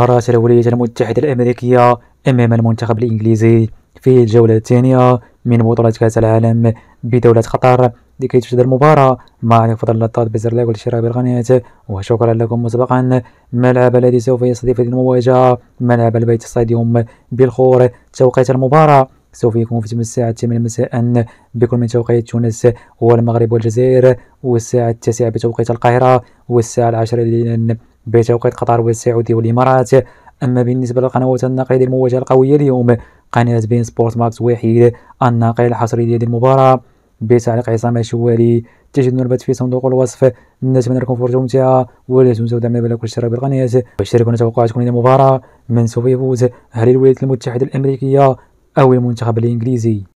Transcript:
قرات الولايات المتحدة الأمريكية أمام المنتخب الإنجليزي في الجولة الثانية من بطولة كأس العالم بدولة قطر لكي تشهد المباراة مع فضل لطات بزرلاك والشراء بالقناة وشكرا لكم مسبقا ملعب الذي سوف يستضيف هذه المواجهة ملعب البيت ستاديوم بالخور توقيت المباراة سوف يكون في الساعة 8 مساء بكل من توقيت تونس والمغرب والجزائر والساعة التاسعة بتوقيت القاهرة والساعة العاشرة ليلا بتوقيت قطر والسعودية والإمارات أما بالنسبة للقنوات الناقلة للمواجهة القوية اليوم قناة بين سبورت ماكس واحد الناقل الحصري ديال المباراة بتعليق عصام الشوالي تجدون البث في صندوق الوصف نتمنى لكم فرجة ممتعة ولا تنسوا دعمنا البلاك والاشتراك بالقناة واشتركونا توقعاتكم للمباراة من سوف يفوز هل الولايات المتحدة الأمريكية أو المنتخب الإنجليزي